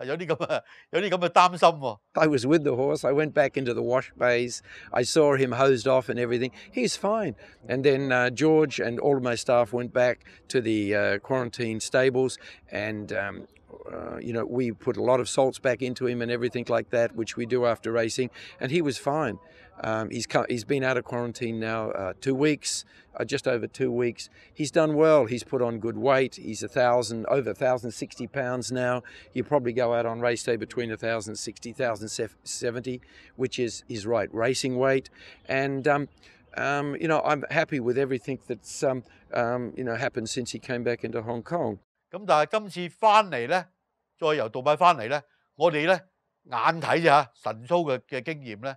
I was with the horse. I went back into the wash bays. I saw him hosed off and everything. He's fine. And then uh, George and all of my staff went back to the uh, quarantine stables and. Um, uh, you know, we put a lot of salts back into him and everything like that, which we do after racing, and he was fine. Um, he's, come, he's been out of quarantine now uh, two weeks, uh, just over two weeks. He's done well. He's put on good weight. He's a thousand, over 1,060 pounds now. He'll probably go out on race day between 1,060, 1,070, which is his right racing weight. And um, um, you know, I'm happy with everything that's um, um, you know happened since he came back into Hong Kong。咁但係今次翻嚟咧，再由杜拜翻嚟咧，我哋咧眼睇咋神操嘅嘅經驗咧，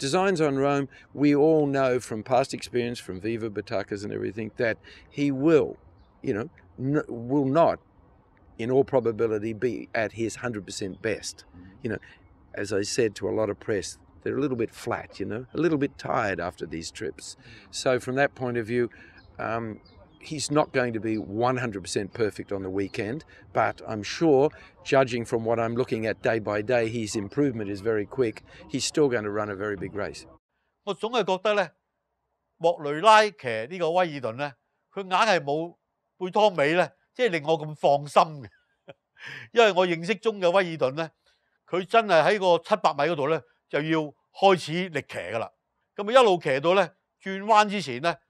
Designs on Rome, we all know from past experience, from Viva Batakas and everything, that he will, you know, n- will not, in all probability, be at his 100% best. Mm-hmm. You know, as I said to a lot of press, they're a little bit flat, you know, a little bit tired after these trips. Mm. So, from that point of view, um, he's not going to be 100% perfect on the weekend, but I'm sure, judging from what I'm looking at day by day, his improvement is very quick. He's still going to run a very big race. 我總係覺得咧，莫雷拉騎呢個威爾頓咧，佢硬係冇貝湯美咧，即係令我咁放心嘅。因為我認識中嘅威爾頓咧，佢真係喺個七百米嗰度咧就要開始力騎噶啦。咁啊一路騎到咧轉彎之前咧。